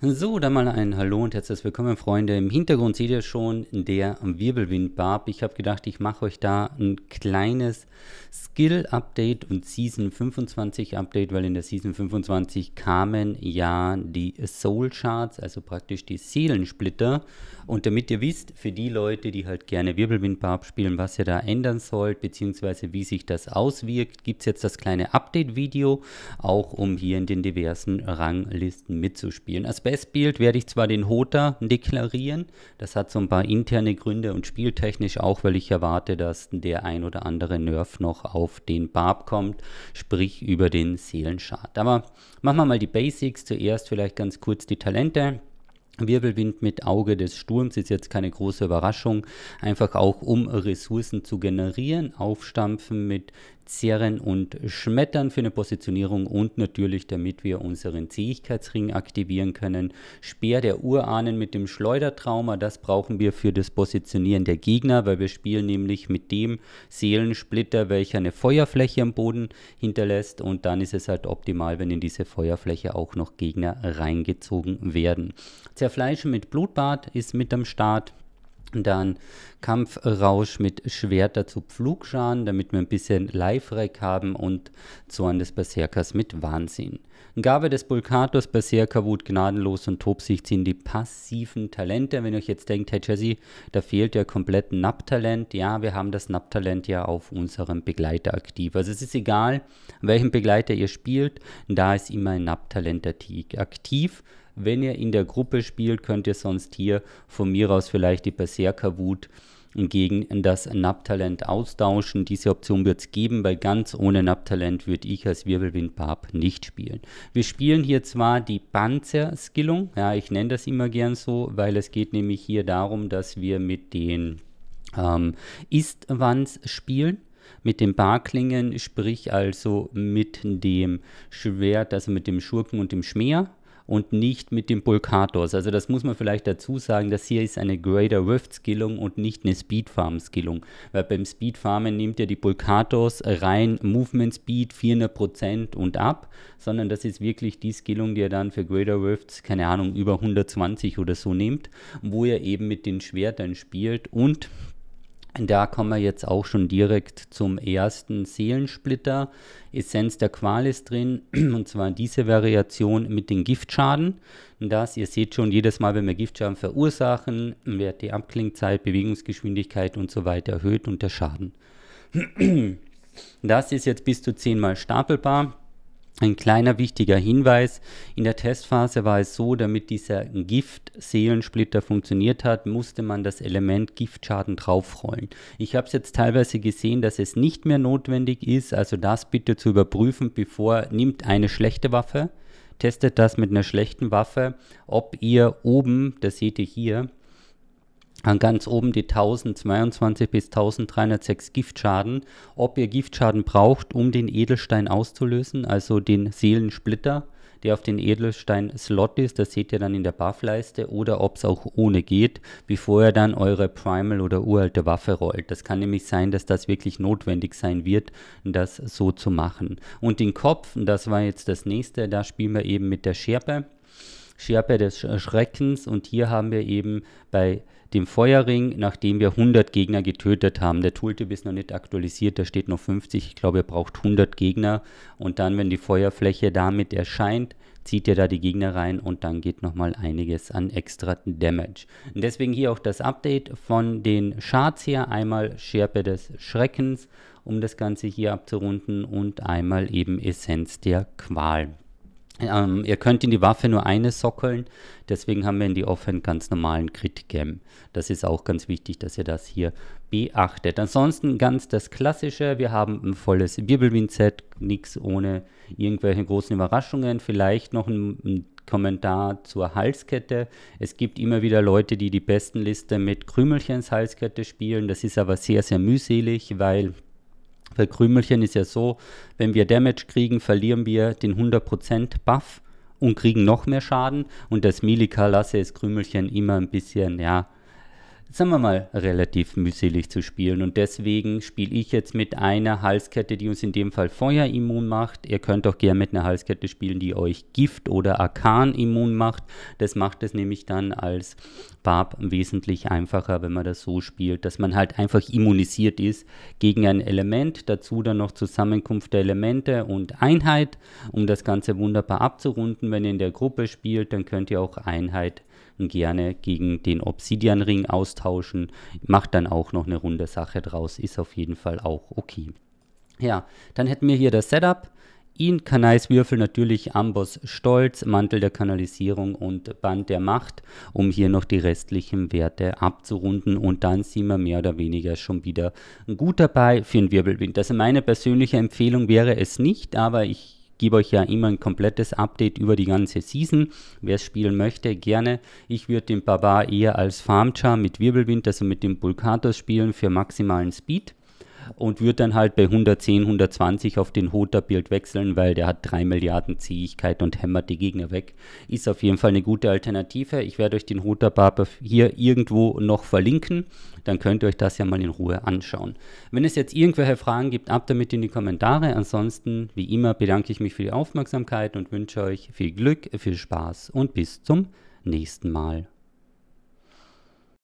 So, dann mal ein Hallo und herzlich willkommen, Freunde. Im Hintergrund seht ihr schon der Wirbelwindbarb. Ich habe gedacht, ich mache euch da ein kleines Skill-Update und Season 25-Update, weil in der Season 25 kamen ja die Soul charts also praktisch die Seelensplitter. Und damit ihr wisst, für die Leute, die halt gerne Wirbelwindbarb spielen, was ihr da ändern sollt, beziehungsweise wie sich das auswirkt, gibt es jetzt das kleine Update-Video, auch um hier in den diversen Ranglisten mitzuspielen. Also Westbild werde ich zwar den HOTA deklarieren, das hat so ein paar interne Gründe und spieltechnisch auch, weil ich erwarte, dass der ein oder andere Nerf noch auf den Barb kommt, sprich über den Seelenschad. Aber machen wir mal die Basics zuerst, vielleicht ganz kurz die Talente. Wirbelwind mit Auge des Sturms ist jetzt keine große Überraschung, einfach auch um Ressourcen zu generieren, aufstampfen mit Zerren und Schmettern für eine Positionierung und natürlich, damit wir unseren Zähigkeitsring aktivieren können. Speer der Urahnen mit dem Schleudertrauma, das brauchen wir für das Positionieren der Gegner, weil wir spielen nämlich mit dem Seelensplitter, welcher eine Feuerfläche am Boden hinterlässt und dann ist es halt optimal, wenn in diese Feuerfläche auch noch Gegner reingezogen werden. Zerfleischen mit Blutbad ist mit am Start. Dann Kampfrausch mit Schwert dazu Pflugscharen, damit wir ein bisschen Live-Rack haben und Zorn des Berserkers mit Wahnsinn. Gabe des Bulkators, Berserker, Wut, Gnadenlos und Tobsicht sind die passiven Talente. Wenn ihr euch jetzt denkt, hey Jesse, da fehlt ja komplett Nap-Talent. Ja, wir haben das Nap-Talent ja auf unserem Begleiter aktiv. Also es ist egal, welchen Begleiter ihr spielt, da ist immer ein Nap-Talent aktiv. Wenn ihr in der Gruppe spielt, könnt ihr sonst hier von mir aus vielleicht die Berserker-Wut gegen das Nab-Talent austauschen. Diese Option wird es geben, weil ganz ohne Nab-Talent würde ich als Wirbelwind-Barb nicht spielen. Wir spielen hier zwar die Panzerskillung, ja, ich nenne das immer gern so, weil es geht nämlich hier darum, dass wir mit den ähm, Istwans spielen mit den Barklingen, sprich also mit dem Schwert, also mit dem Schurken und dem Schmäher und nicht mit dem Pulkatos. Also das muss man vielleicht dazu sagen, das hier ist eine Greater Rift Skillung und nicht eine Speed Farm Skillung. Weil beim Speed Farmen nimmt ja die Pulkatos rein Movement Speed 400% und ab, sondern das ist wirklich die Skillung, die ihr dann für Greater Rifts, keine Ahnung, über 120 oder so nehmt, wo ihr eben mit den Schwertern spielt und da kommen wir jetzt auch schon direkt zum ersten Seelensplitter. Essenz der Qual ist drin, und zwar diese Variation mit den Giftschaden. Das, ihr seht schon, jedes Mal, wenn wir Giftschaden verursachen, wird die Abklingzeit, Bewegungsgeschwindigkeit und so weiter erhöht und der Schaden. Das ist jetzt bis zu 10 Mal stapelbar. Ein kleiner wichtiger Hinweis, in der Testphase war es so, damit dieser Gift-Seelensplitter funktioniert hat, musste man das Element Giftschaden draufrollen. Ich habe es jetzt teilweise gesehen, dass es nicht mehr notwendig ist, also das bitte zu überprüfen, bevor nimmt eine schlechte Waffe, testet das mit einer schlechten Waffe, ob ihr oben, das seht ihr hier, ganz oben die 1022 bis 1306 Giftschaden, ob ihr Giftschaden braucht, um den Edelstein auszulösen, also den Seelensplitter, der auf den Edelstein-Slot ist, das seht ihr dann in der Buffleiste, oder ob es auch ohne geht, bevor ihr dann eure Primal oder uralte Waffe rollt. Das kann nämlich sein, dass das wirklich notwendig sein wird, das so zu machen. Und den Kopf, das war jetzt das nächste, da spielen wir eben mit der Schärpe. Schärpe des äh, Schreckens. Und hier haben wir eben bei dem Feuerring, nachdem wir 100 Gegner getötet haben. Der Tooltip ist noch nicht aktualisiert, da steht noch 50. Ich glaube, er braucht 100 Gegner. Und dann, wenn die Feuerfläche damit erscheint, zieht er da die Gegner rein und dann geht nochmal einiges an extra Damage. Und deswegen hier auch das Update von den Charts hier. Einmal Schärpe des Schreckens, um das Ganze hier abzurunden und einmal eben Essenz der Qual. Ähm, ihr könnt in die Waffe nur eine sockeln, deswegen haben wir in die Offhand ganz normalen Crit Gem. Das ist auch ganz wichtig, dass ihr das hier beachtet. Ansonsten ganz das Klassische, wir haben ein volles Wirbelwind-Set, nichts ohne irgendwelche großen Überraschungen, vielleicht noch ein, ein Kommentar zur Halskette. Es gibt immer wieder Leute, die die besten Liste mit Krümelchens Halskette spielen. Das ist aber sehr, sehr mühselig, weil bei Krümelchen ist ja so, wenn wir Damage kriegen, verlieren wir den 100% Buff und kriegen noch mehr Schaden. Und das Milika lasse es Krümelchen immer ein bisschen, ja, sagen wir mal, relativ mühselig zu spielen. Und deswegen spiele ich jetzt mit einer Halskette, die uns in dem Fall Feuer immun macht. Ihr könnt auch gerne mit einer Halskette spielen, die euch Gift oder Arkan immun macht. Das macht es nämlich dann als Barb wesentlich einfacher, wenn man das so spielt, dass man halt einfach immunisiert ist gegen ein Element. Dazu dann noch Zusammenkunft der Elemente und Einheit, um das Ganze wunderbar abzurunden. Wenn ihr in der Gruppe spielt, dann könnt ihr auch Einheit gerne gegen den Obsidian-Ring austauschen. Macht dann auch noch eine runde Sache draus, ist auf jeden Fall auch okay. Ja, dann hätten wir hier das Setup. Ihn, Kanais natürlich Amboss Stolz, Mantel der Kanalisierung und Band der Macht, um hier noch die restlichen Werte abzurunden. Und dann sind wir mehr oder weniger schon wieder gut dabei für den Wirbelwind. Also meine persönliche Empfehlung wäre es nicht, aber ich gebe euch ja immer ein komplettes Update über die ganze Season. Wer es spielen möchte, gerne. Ich würde den Barbar eher als Farmchar mit Wirbelwind, also mit dem Bulkatos spielen für maximalen Speed und würde dann halt bei 110, 120 auf den Hota-Build wechseln, weil der hat 3 Milliarden Zähigkeit und hämmert die Gegner weg. Ist auf jeden Fall eine gute Alternative. Ich werde euch den Hota-Barber hier irgendwo noch verlinken. Dann könnt ihr euch das ja mal in Ruhe anschauen. Wenn es jetzt irgendwelche Fragen gibt, ab damit in die Kommentare. Ansonsten, wie immer, bedanke ich mich für die Aufmerksamkeit und wünsche euch viel Glück, viel Spaß und bis zum nächsten Mal.